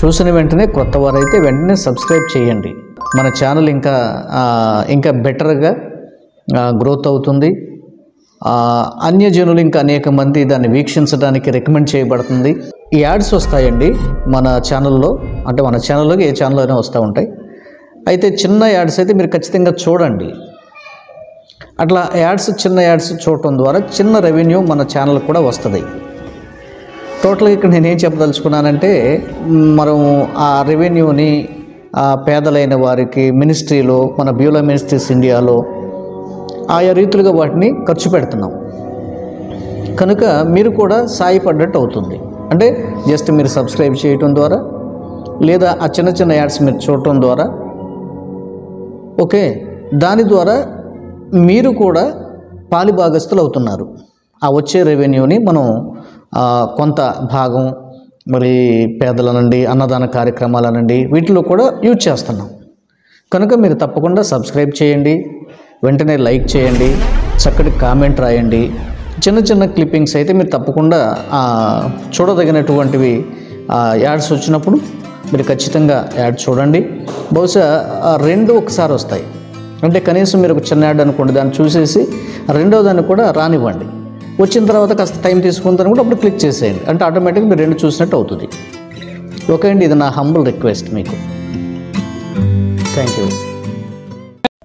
చూసిన వెంటనే కొత్త వారైతే వెంటనే సబ్స్క్రైబ్ చేయండి మన ఛానల్ ఇంకా ఇంకా బెటర్గా గ్రోత్ అవుతుంది అన్యజనులు ఇంకా అనేక మంది దాన్ని వీక్షించడానికి రికమెండ్ చేయబడుతుంది ఈ యాడ్స్ వస్తాయండి మన ఛానల్లో అంటే మన ఛానల్లోకి ఏ ఛానల్ అయినా వస్తూ ఉంటాయి అయితే చిన్న యాడ్స్ అయితే మీరు ఖచ్చితంగా చూడండి అట్లా యాడ్స్ చిన్న యాడ్స్ చూడటం ద్వారా చిన్న రెవెన్యూ మన ఛానల్ కూడా వస్తుంది టోటల్గా ఇక్కడ నేనేం చెప్పదలుచుకున్నానంటే మనం ఆ రెవెన్యూని పేదలైన వారికి మినిస్ట్రీలో మన బ్యూలా మినిస్ట్రీస్ ఇండియాలో ఆయా రీతులుగా వాటిని ఖర్చు పెడుతున్నాం కనుక మీరు కూడా సాయపడ్డట్టు అవుతుంది అంటే జస్ట్ మీరు సబ్స్క్రైబ్ చేయటం ద్వారా లేదా ఆ చిన్న చిన్న యాడ్స్ మీరు చూడటం ద్వారా ఓకే దాని ద్వారా మీరు కూడా పాలిభాగస్తులు అవుతున్నారు ఆ వచ్చే రెవెన్యూని మనం కొంత భాగం మరి పేదలనండి అన్నదాన నుండి వీటిలో కూడా యూజ్ చేస్తున్నాం కనుక మీరు తప్పకుండా సబ్స్క్రైబ్ చేయండి వెంటనే లైక్ చేయండి చక్కటి కామెంట్ రాయండి చిన్న చిన్న క్లిప్పింగ్స్ అయితే మీరు తప్పకుండా చూడదగినటువంటివి యాడ్స్ వచ్చినప్పుడు మీరు ఖచ్చితంగా యాడ్ చూడండి బహుశా రెండు ఒకసారి వస్తాయి అంటే కనీసం మీరు ఒక చిన్న యాడ్ అనుకోండి దాన్ని చూసేసి రెండో దాన్ని కూడా రానివ్వండి వచ్చిన తర్వాత కాస్త టైం తీసుకుంటాను కూడా అప్పుడు క్లిక్ చేసేయండి అంటే ఆటోమేటిక్గా మీరు రెండు చూసినట్టు అవుతుంది ఓకే అండి ఇది నా హంబుల్ రిక్వెస్ట్ మీకు థ్యాంక్ యూ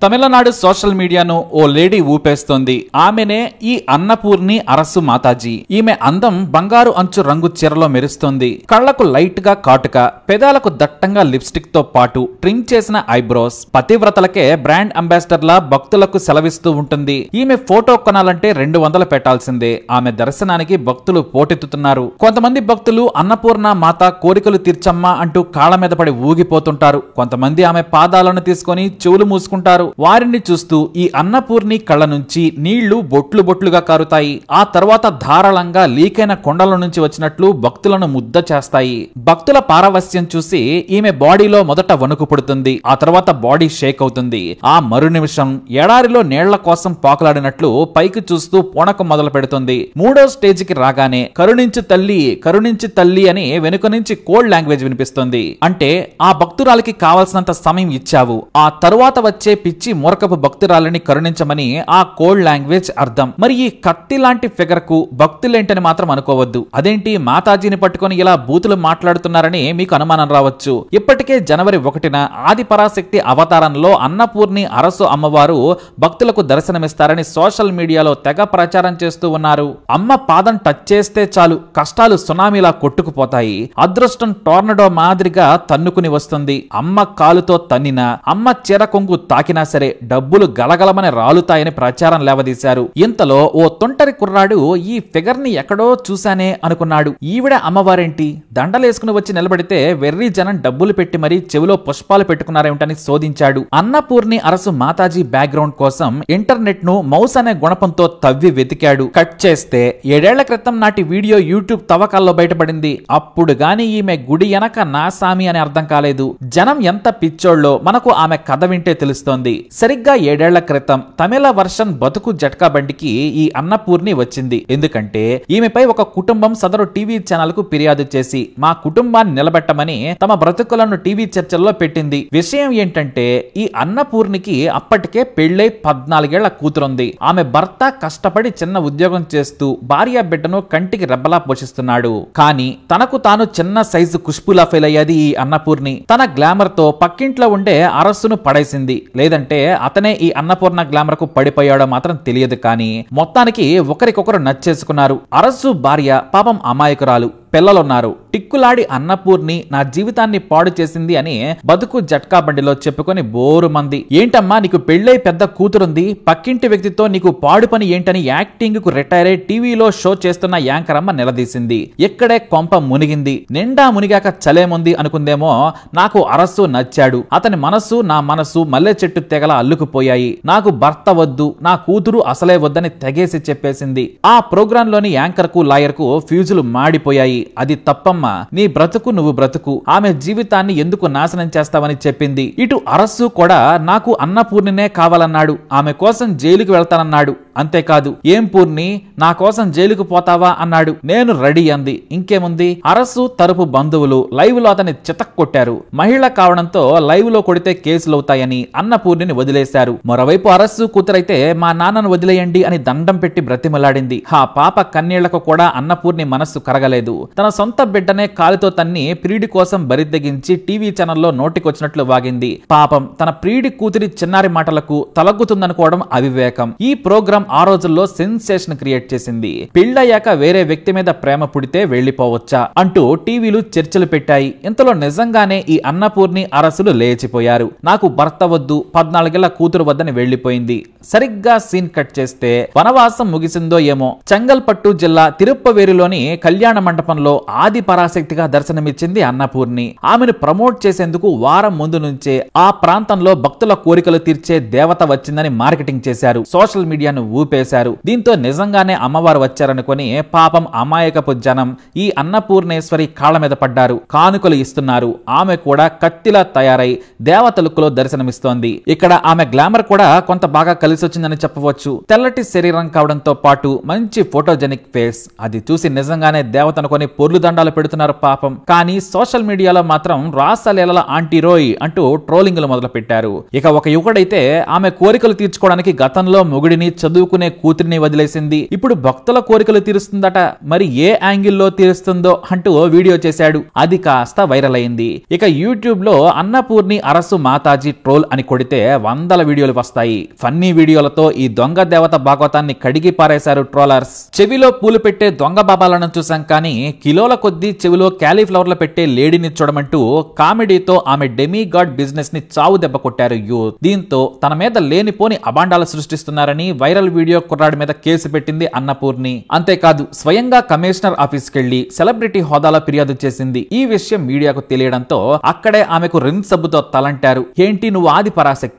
తమిళనాడు సోషల్ మీడియాను ఓ లేడీ ఊపేస్తోంది ఆమెనే ఈ అన్నపూర్ణి అరసు మాతాజీ ఈమె అందం బంగారు అంచు రంగు చీరలో మెరుస్తోంది కళ్లకు లైట్ గా కాటుక పెదాలకు దట్టంగా లిప్స్టిక్ తో పాటు ట్రిమ్ చేసిన ఐబ్రోస్ పతివ్రతలకే బ్రాండ్ అంబాసిడర్లా భక్తులకు సెలవిస్తూ ఉంటుంది ఈమె ఫోటో కొనాలంటే రెండు వందలు పెట్టాల్సిందే ఆమె దర్శనానికి భక్తులు పోటెత్తుతున్నారు కొంతమంది భక్తులు అన్నపూర్ణ మాత కోరికలు తీర్చమ్మా అంటూ కాళ్ల మీద పడి ఊగిపోతుంటారు కొంతమంది ఆమె పాదాలను తీసుకుని చెవులు మూసుకుంటారు ఉన్నారు వారిని చూస్తూ ఈ అన్నపూర్ణి కళ్ళ నుంచి నీళ్లు బొట్లు బొట్లుగా కారుతాయి ఆ తర్వాత ధారాళంగా లీకైన కొండల నుంచి వచ్చినట్లు భక్తులను ముద్ద చేస్తాయి భక్తుల పారవస్యం చూసి ఈమె బాడీలో మొదట వణుకు పుడుతుంది ఆ తర్వాత బాడీ షేక్ అవుతుంది ఆ మరు నిమిషం ఎడారిలో నీళ్ల కోసం పాకులాడినట్లు పైకి చూస్తూ పూనకం మొదలు పెడుతుంది మూడో స్టేజ్ కి రాగానే కరుణించి తల్లి కరుణించి తల్లి అని వెనుక నుంచి కోల్డ్ లాంగ్వేజ్ వినిపిస్తుంది అంటే ఆ భక్తురాలికి కావలసినంత సమయం ఇచ్చావు ఆ తరువాత వచ్చే ఇచ్చి మురకపు భక్తురాలని కరుణించమని ఆ కోల్డ్ లాంగ్వేజ్ అర్థం మరి ఈ కత్తి లాంటి ఫిగర్ కు భక్తులేంటని మాత్రం అనుకోవద్దు అదేంటి మాతాజీని పట్టుకుని ఇలా బూతులు మాట్లాడుతున్నారని మీకు అనుమానం రావచ్చు ఇప్పటికే జనవరి ఒకటిన ఆది పరాశక్తి అవతారంలో అన్నపూర్ణి అరసు అమ్మవారు భక్తులకు దర్శనమిస్తారని సోషల్ మీడియాలో తెగ ప్రచారం చేస్తూ ఉన్నారు అమ్మ పాదం టచ్ చేస్తే చాలు కష్టాలు సునామీలా కొట్టుకుపోతాయి అదృష్టం టోర్నడో మాదిరిగా తన్నుకుని వస్తుంది అమ్మ కాలుతో తన్నినా అమ్మ చీర కొంగు తాకినా సరే డబ్బులు గలగలమని రాలుతాయని ప్రచారం లేవదీశారు ఇంతలో ఓ తొంటరి కుర్రాడు ఈ ఫిగర్ ని ఎక్కడో చూశానే అనుకున్నాడు ఈవిడ అమ్మవారేంటి దండలేసుకుని వచ్చి నిలబడితే వెర్రి జనం డబ్బులు పెట్టి మరీ చెవిలో పుష్పాలు పెట్టుకున్నారేమిటని శోధించాడు అన్నపూర్ణి అరసు మాతాజీ బ్యాక్గ్రౌండ్ కోసం ఇంటర్నెట్ ను మౌస్ అనే గుణపంతో తవ్వి వెతికాడు కట్ చేస్తే ఏడేళ్ల క్రితం నాటి వీడియో యూట్యూబ్ తవ్వకాల్లో బయటపడింది అప్పుడు గాని ఈమె గుడి నా నాసామి అని అర్థం కాలేదు జనం ఎంత పిచ్చోళ్ళో మనకు ఆమె కథ వింటే తెలుస్తోంది సరిగ్గా ఏడేళ్ల క్రితం తమిళ వర్షన్ బతుకు జట్కా బండికి ఈ అన్నపూర్ణి వచ్చింది ఎందుకంటే ఈమెపై ఒక కుటుంబం సదరు టీవీ ఛానల్ కు ఫిర్యాదు చేసి మా కుటుంబాన్ని నిలబెట్టమని తమ బ్రతుకులను టీవీ చర్చల్లో పెట్టింది విషయం ఏంటంటే ఈ అన్నపూర్ణికి అప్పటికే పెళ్లై పద్నాలుగేళ్ల కూతురుంది ఆమె భర్త కష్టపడి చిన్న ఉద్యోగం చేస్తూ భార్య బిడ్డను కంటికి రెబ్బలా పోషిస్తున్నాడు కానీ తనకు తాను చిన్న సైజు కుష్పులా ఫెయిల్ అయ్యేది ఈ అన్నపూర్ణి తన గ్లామర్ తో పక్కింట్లో ఉండే అరస్సును పడేసింది లేదంటే ఏంటంటే అతనే ఈ అన్నపూర్ణ గ్లామర్ కు పడిపోయాడో మాత్రం తెలియదు కానీ మొత్తానికి ఒకరికొకరు నచ్చేసుకున్నారు అరస్సు భార్య పాపం అమాయకురాలు పిల్లలున్నారు టిక్కులాడి అన్నపూర్ణి నా జీవితాన్ని పాడు చేసింది అని బతుకు జట్కా బండిలో చెప్పుకొని బోరు మంది ఏంటమ్మా నీకు పెళ్ళై పెద్ద కూతురుంది పక్కింటి వ్యక్తితో నీకు పాడు పని ఏంటని యాక్టింగ్ కు రిటైర్ అయి టీవీలో షో చేస్తున్న యాంకర్ అమ్మ నిలదీసింది ఎక్కడే కొంప మునిగింది నిండా మునిగాక చలేముంది అనుకుందేమో నాకు అరస్సు నచ్చాడు అతని మనస్సు నా మనస్సు మల్లె చెట్టు తెగల అల్లుకుపోయాయి నాకు భర్త వద్దు నా కూతురు అసలే వద్దని తెగేసి చెప్పేసింది ఆ ప్రోగ్రాంలోని యాంకర్ కు లాయర్ కు ఫ్యూజులు మాడిపోయాయి అది తప్పమ్మ నీ బ్రతుకు నువ్వు బ్రతుకు ఆమె జీవితాన్ని ఎందుకు నాశనం చేస్తావని చెప్పింది ఇటు అరస్సు కూడా నాకు అన్నపూర్ణినే కావాలన్నాడు ఆమె కోసం జైలుకి వెళ్తానన్నాడు అంతేకాదు ఏం పూర్ణి నా కోసం జైలుకు పోతావా అన్నాడు నేను రెడీ అంది ఇంకేముంది అరస్సు తరపు బంధువులు లైవ్ లో అతని చితక్ కొట్టారు మహిళ కావడంతో లైవ్ లో కొడితే కేసులవుతాయని అన్నపూర్ణిని వదిలేశారు మరోవైపు అరస్సు కూతురైతే మా నాన్నను వదిలేయండి అని దండం పెట్టి బ్రతిమలాడింది ఆ పాప కన్నీళ్లకు కూడా అన్నపూర్ణి మనస్సు కరగలేదు తన సొంత బిడ్డ వెంటనే కాలితో తన్ని ప్రియుడి కోసం బరిద్దగించి టీవీ ఛానల్లో నోటికొచ్చినట్లు వాగింది పాపం తన ప్రియుడి కూతురి చిన్నారి మాటలకు తలగ్గుతుందనుకోవడం అవివేకం ఈ ప్రోగ్రాం ఆ రోజుల్లో సెన్సేషన్ క్రియేట్ చేసింది పెళ్ళయ్యాక వేరే వ్యక్తి మీద ప్రేమ పుడితే వెళ్లిపోవచ్చా అంటూ టీవీలు చర్చలు పెట్టాయి ఇంతలో నిజంగానే ఈ అన్నపూర్ణి అరసులు లేచిపోయారు నాకు భర్త వద్దు పద్నాలుగేళ్ల కూతురు వద్దని వెళ్లిపోయింది సరిగ్గా సీన్ కట్ చేస్తే వనవాసం ముగిసిందో ఏమో చెంగల్పట్టు జిల్లా తిరుప్పవేరులోని కళ్యాణ మండపంలో ఆదిపరా తారాశక్తిగా దర్శనమిచ్చింది అన్నపూర్ణి ఆమెను ప్రమోట్ చేసేందుకు వారం ముందు నుంచే ఆ ప్రాంతంలో భక్తుల కోరికలు తీర్చే దేవత వచ్చిందని మార్కెటింగ్ చేశారు సోషల్ మీడియాను ఊపేశారు దీంతో నిజంగానే అమ్మవారు వచ్చారనుకుని పాపం అమాయకపు జనం ఈ అన్నపూర్ణేశ్వరి కాళ్ళ మీద పడ్డారు కానుకలు ఇస్తున్నారు ఆమె కూడా కత్తిలా తయారై దేవత లుక్లో దర్శనమిస్తోంది ఇక్కడ ఆమె గ్లామర్ కూడా కొంత బాగా కలిసి వచ్చిందని చెప్పవచ్చు తెల్లటి శరీరం కావడంతో పాటు మంచి ఫోటోజెనిక్ ఫేస్ అది చూసి నిజంగానే దేవతను కొని పొర్లు దండాలు పెడుతున్నారు పాపం కానీ సోషల్ మీడియాలో మాత్రం రాసలేల ఆంటీ రోయ్ అంటూ ట్రోలింగ్లు మొదలుపెట్టారు ఇక ఒక యువకుడైతే ఆమె కోరికలు తీర్చుకోవడానికి గతంలో మొగుడిని చదువుకునే కూతురిని వదిలేసింది ఇప్పుడు భక్తుల కోరికలు తీరుస్తుందట మరి ఏ యాంగిల్లో తీరుస్తుందో అంటూ వీడియో చేశాడు అది కాస్త వైరల్ అయింది ఇక యూట్యూబ్ లో అన్నపూర్ణి అరసు మాతాజీ ట్రోల్ అని కొడితే వందల వీడియోలు వస్తాయి ఫన్నీ వీడియోలతో ఈ దొంగ దేవత భాగవతాన్ని కడిగి పారేశారు ట్రోలర్స్ చెవిలో పూలు పెట్టే దొంగ బాబాలను చూశాం కానీ కిలోల కొద్దీ చెవిలో క్యాలీఫ్లవర్లో పెట్టే లేడీని చూడమంటూ కామెడీతో ఆమె డెమీ గాడ్ బిజినెస్ ని చావు దెబ్బ కొట్టారు యూత్ దీంతో తన మీద లేనిపోని అబాండాలు సృష్టిస్తున్నారని వైరల్ వీడియో కుర్రాడి మీద కేసు పెట్టింది అన్నపూర్ణి అంతేకాదు స్వయంగా కమిషనర్ ఆఫీస్ కెళ్లి సెలబ్రిటీ హోదాలో ఫిర్యాదు చేసింది ఈ విషయం మీడియాకు తెలియడంతో అక్కడే ఆమెకు రిన్ సబ్బుతో తలంటారు ఏంటి నువ్వు ఆది పరాశక్త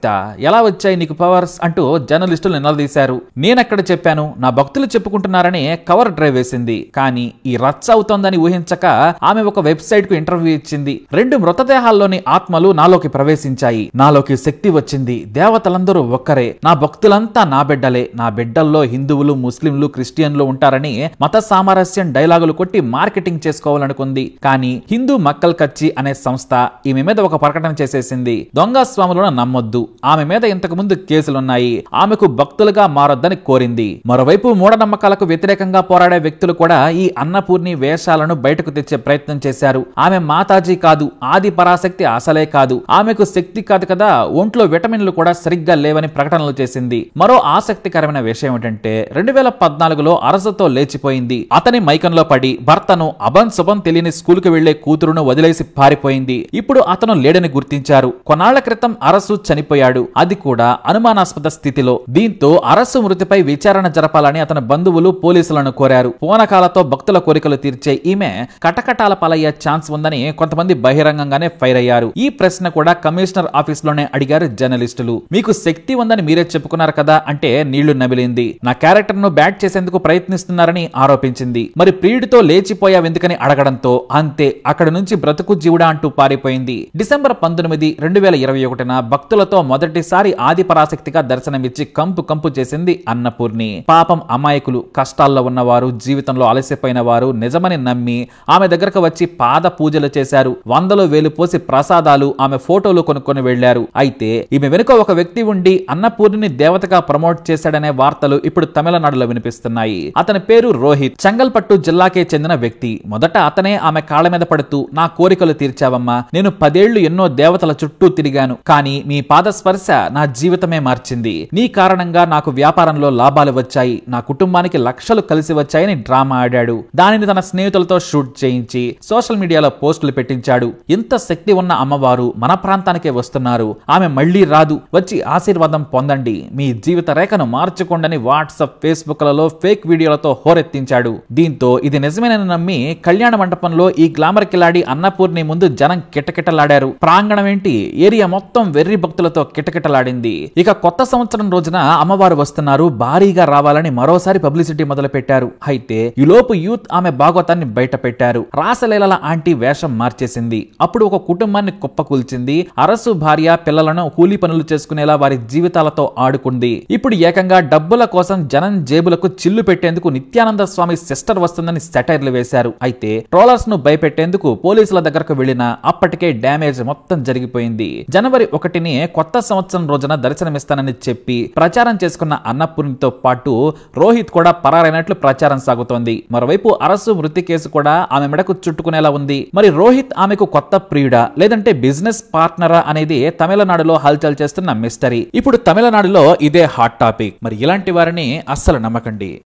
ఎలా వచ్చాయి నీకు పవర్స్ అంటూ జర్నలిస్టులు నిలదీశారు నేనక్కడ చెప్పాను నా భక్తులు చెప్పుకుంటున్నారని కవర్ డ్రైవ్ వేసింది కానీ ఈ రచ్చ అవుతోందని ఊహించక ఆమె ఒక వెబ్సైట్ కు ఇంటర్వ్యూ ఇచ్చింది రెండు మృతదేహాల్లోని ఆత్మలు నాలోకి ప్రవేశించాయి నాలోకి శక్తి వచ్చింది దేవతలందరూ ఒక్కరే నా భక్తులంతా నా బిడ్డలే నా బిడ్డల్లో హిందువులు ముస్లింలు క్రిస్టియన్లు ఉంటారని మత సామరస్యం డైలాగులు కొట్టి మార్కెటింగ్ చేసుకోవాలనుకుంది కానీ హిందూ మక్కల్ కచ్చి అనే సంస్థ ఈమె మీద ఒక ప్రకటన చేసేసింది దొంగ స్వాములను నమ్మొద్దు ఆమె మీద ఇంతకు ముందు కేసులున్నాయి ఆమెకు భక్తులుగా మారొద్దని కోరింది మరోవైపు మూఢనమ్మకాలకు వ్యతిరేకంగా పోరాడే వ్యక్తులు కూడా ఈ అన్నపూర్ణి వేషాలను బయటకు తెచ్చే ప్రయత్నం చేశారు ఆమె మాతాజీ కాదు ఆది పరాశక్తి అసలే కాదు ఆమెకు శక్తి కాదు కదా ఒంట్లో విటమిన్లు కూడా సరిగ్గా లేవని ప్రకటనలు చేసింది మరో ఆసక్తికరమైన విషయం ఏంటంటే రెండు వేల పద్నాలుగులో అరసతో లేచిపోయింది అతని మైకంలో పడి భర్తను అభం శుభం తెలియని స్కూల్ కు వెళ్లే కూతురును వదిలేసి పారిపోయింది ఇప్పుడు అతను లేడని గుర్తించారు కొన్నాళ్ల క్రితం అరసు చనిపోయాడు అది కూడా అనుమానాస్పద స్థితిలో దీంతో అరసు మృతిపై విచారణ జరపాలని అతని బంధువులు పోలీసులను కోరారు పూనకాలతో భక్తుల కోరికలు తీర్చే ఈమె కటకటాల పాలయ్యే ఛాన్స్ ఉందని కొంతమంది బహిరంగంగానే ఫైర్ అయ్యారు ఈ ప్రశ్న కూడా కమిషనర్ ఆఫీస్ లోనే అడిగారు జర్నలిస్టులు మీకు శక్తి ఉందని మీరే చెప్పుకున్నారు కదా అంటే నీళ్లు నమిలింది నా క్యారెక్టర్ ను బ్యాట్ చేసేందుకు ప్రయత్నిస్తున్నారని ఆరోపించింది మరి ప్రియుడితో లేచిపోయావెందుకని అడగడంతో అంతే అక్కడ నుంచి బ్రతుకు జీవుడా అంటూ పారిపోయింది డిసెంబర్ పంతొమ్మిది రెండు వేల ఇరవై ఒకటిన భక్తులతో మొదటిసారి ఆదిపరాశక్తిగా దర్శనమిచ్చి కంపు కంపు చేసింది అన్నపూర్ణి పాపం అమాయకులు కష్టాల్లో ఉన్నవారు జీవితంలో అలసిపోయిన వారు నిజమని నమ్మి ఆ ఆమె దగ్గరకు వచ్చి పాద పూజలు చేశారు వందలు వేలు పోసి ప్రసాదాలు ఆమె ఫోటోలు కొనుక్కొని వెళ్లారు అయితే ఈమె వెనుక ఒక వ్యక్తి ఉండి అన్నపూర్ణిని దేవతగా ప్రమోట్ చేశాడనే వార్తలు ఇప్పుడు తమిళనాడులో వినిపిస్తున్నాయి అతని పేరు రోహిత్ చంగల్పట్టు జిల్లాకే చెందిన వ్యక్తి మొదట అతనే ఆమె కాళ్ళ మీద పడుతూ నా కోరికలు తీర్చావమ్మా నేను పదేళ్లు ఎన్నో దేవతల చుట్టూ తిరిగాను కానీ మీ స్పర్శ నా జీవితమే మార్చింది నీ కారణంగా నాకు వ్యాపారంలో లాభాలు వచ్చాయి నా కుటుంబానికి లక్షలు కలిసి వచ్చాయని డ్రామా ఆడాడు దానిని తన స్నేహితులతో షూట్ నిశ్చయించి సోషల్ మీడియాలో పోస్టులు పెట్టించాడు ఇంత శక్తి ఉన్న అమ్మవారు మన ప్రాంతానికే వస్తున్నారు ఆమె మళ్లీ రాదు వచ్చి ఆశీర్వాదం పొందండి మీ జీవిత రేఖను మార్చుకోండని వాట్సాప్ ఫేస్బుక్లలో ఫేక్ వీడియోలతో హోరెత్తించాడు దీంతో ఇది నిజమేనని నమ్మి కళ్యాణ మండపంలో ఈ గ్లామర్ కిలాడి అన్నపూర్ణి ముందు జనం కిటకిటలాడారు ప్రాంగణం ఏంటి ఏరియా మొత్తం వెర్రి భక్తులతో కిటకిటలాడింది ఇక కొత్త సంవత్సరం రోజున అమ్మవారు వస్తున్నారు భారీగా రావాలని మరోసారి పబ్లిసిటీ మొదలు పెట్టారు అయితే ఈలోపు యూత్ ఆమె భాగవతాన్ని బయట పెట్టారు చేశారు రాసలీలల ఆంటీ వేషం మార్చేసింది అప్పుడు ఒక కుటుంబాన్ని కుప్పకూల్చింది అరసు భార్య పిల్లలను కూలీ పనులు చేసుకునేలా వారి జీవితాలతో ఆడుకుంది ఇప్పుడు ఏకంగా డబ్బుల కోసం జనం జేబులకు చిల్లు పెట్టేందుకు నిత్యానంద స్వామి సిస్టర్ వస్తుందని సెటైర్లు వేశారు అయితే ట్రోలర్స్ ను భయపెట్టేందుకు పోలీసుల దగ్గరకు వెళ్లిన అప్పటికే డ్యామేజ్ మొత్తం జరిగిపోయింది జనవరి ఒకటిని కొత్త సంవత్సరం రోజున దర్శనమిస్తానని చెప్పి ప్రచారం చేసుకున్న అన్నపూర్ణితో పాటు రోహిత్ కూడా పరారైనట్లు ప్రచారం సాగుతోంది మరోవైపు అరసు మృతి కేసు కూడా ఆమె మెడకు చుట్టుకునేలా ఉంది మరి రోహిత్ ఆమెకు కొత్త ప్రియుడా లేదంటే బిజినెస్ పార్ట్నరా అనేది తమిళనాడులో హల్చల్ చేస్తున్న మిస్టరీ ఇప్పుడు తమిళనాడులో ఇదే హాట్ టాపిక్ మరి ఇలాంటి వారిని అస్సలు నమ్మకండి